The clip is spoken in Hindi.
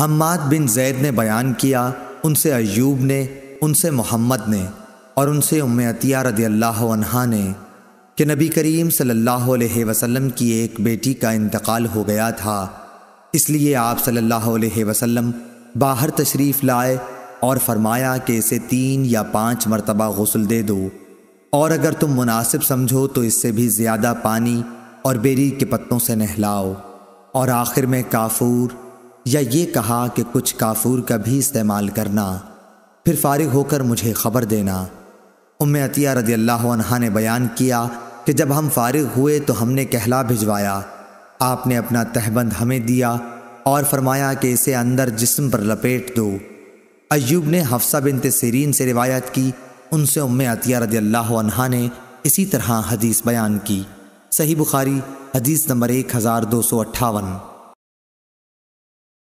हम्माद बिन जैद ने बयान किया उनसे अयूब ने उनसे मोहम्मद ने और उनसे उमतिया रदी अल्लाह ने कि नबी करीम सल्लल्लाहु अलैहि वसल्लम की एक बेटी का इंतकाल हो गया था इसलिए आप सल्लल्लाहु अलैहि वसल्लम बाहर तशरीफ़ लाए और फरमाया कि इसे तीन या पाँच मरतबा गसल दे दो और अगर तुम मुनासिब समझो तो इससे भी ज़्यादा पानी और बेरी के पत्तों से नहलाओ और आखिर में काफूर या ये कहा कि कुछ काफूर का भी इस्तेमाल करना फिर फारिग होकर मुझे ख़बर देना उम अतिया रदी अल्लाह ने बयान किया कि जब हम फारिग हुए तो हमने कहला भिजवाया आपने अपना तहबंद हमें दिया और फरमाया कि इसे अंदर जिस्म पर लपेट दो अयूब ने हफ्सा बिन तसरीन से रिवायत की उनसे उम अतिया रदी अल्लाह ने इसी तरह हदीस बयान की सही बुखारी हदीस नंबर एक हज़ार दो सौ अट्ठावन